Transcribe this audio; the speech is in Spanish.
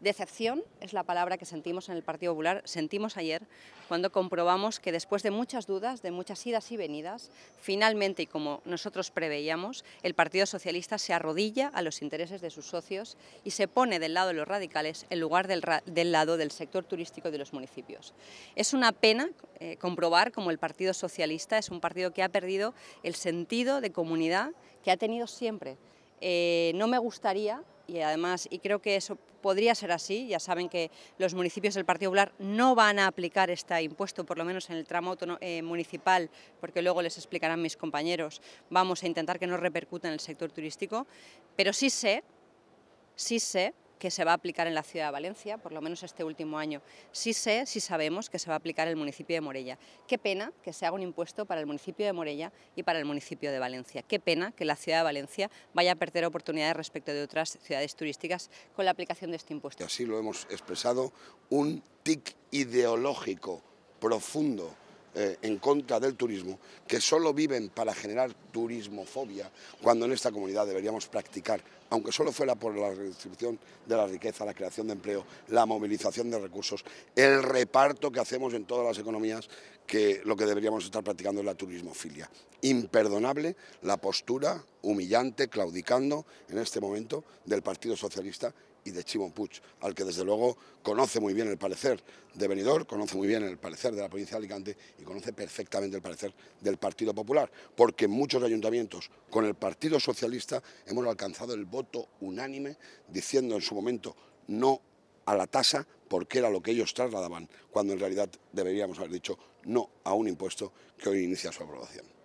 Decepción es la palabra que sentimos en el Partido Popular, sentimos ayer, cuando comprobamos que después de muchas dudas, de muchas idas y venidas, finalmente y como nosotros preveíamos, el Partido Socialista se arrodilla a los intereses de sus socios y se pone del lado de los radicales en lugar del, lado del sector turístico de los municipios. Es una pena eh, comprobar como el Partido Socialista es un partido que ha perdido el sentido de comunidad que ha tenido siempre. Eh, no me gustaría y además, y creo que eso podría ser así, ya saben que los municipios del Partido Popular no van a aplicar este impuesto, por lo menos en el tramo eh, municipal, porque luego les explicarán mis compañeros, vamos a intentar que no repercuta en el sector turístico, pero sí sé, sí sé que se va a aplicar en la ciudad de Valencia, por lo menos este último año. Sí sé, sí sabemos que se va a aplicar en el municipio de Morella. Qué pena que se haga un impuesto para el municipio de Morella y para el municipio de Valencia. Qué pena que la ciudad de Valencia vaya a perder oportunidades respecto de otras ciudades turísticas con la aplicación de este impuesto. así lo hemos expresado, un tic ideológico profundo eh, en contra del turismo, que solo viven para generar turismofobia, cuando en esta comunidad deberíamos practicar, aunque solo fuera por la redistribución de la riqueza, la creación de empleo, la movilización de recursos, el reparto que hacemos en todas las economías, que lo que deberíamos estar practicando es la turismofilia. Imperdonable la postura humillante, claudicando en este momento del Partido Socialista y de Chimon Puch, al que desde luego conoce muy bien el parecer de Benidorm, conoce muy bien el parecer de la provincia de Alicante y conoce perfectamente el parecer del Partido Popular, porque muchos ayuntamientos con el Partido Socialista hemos alcanzado el voto unánime diciendo en su momento no a la tasa porque era lo que ellos trasladaban, cuando en realidad deberíamos haber dicho no a un impuesto que hoy inicia su aprobación.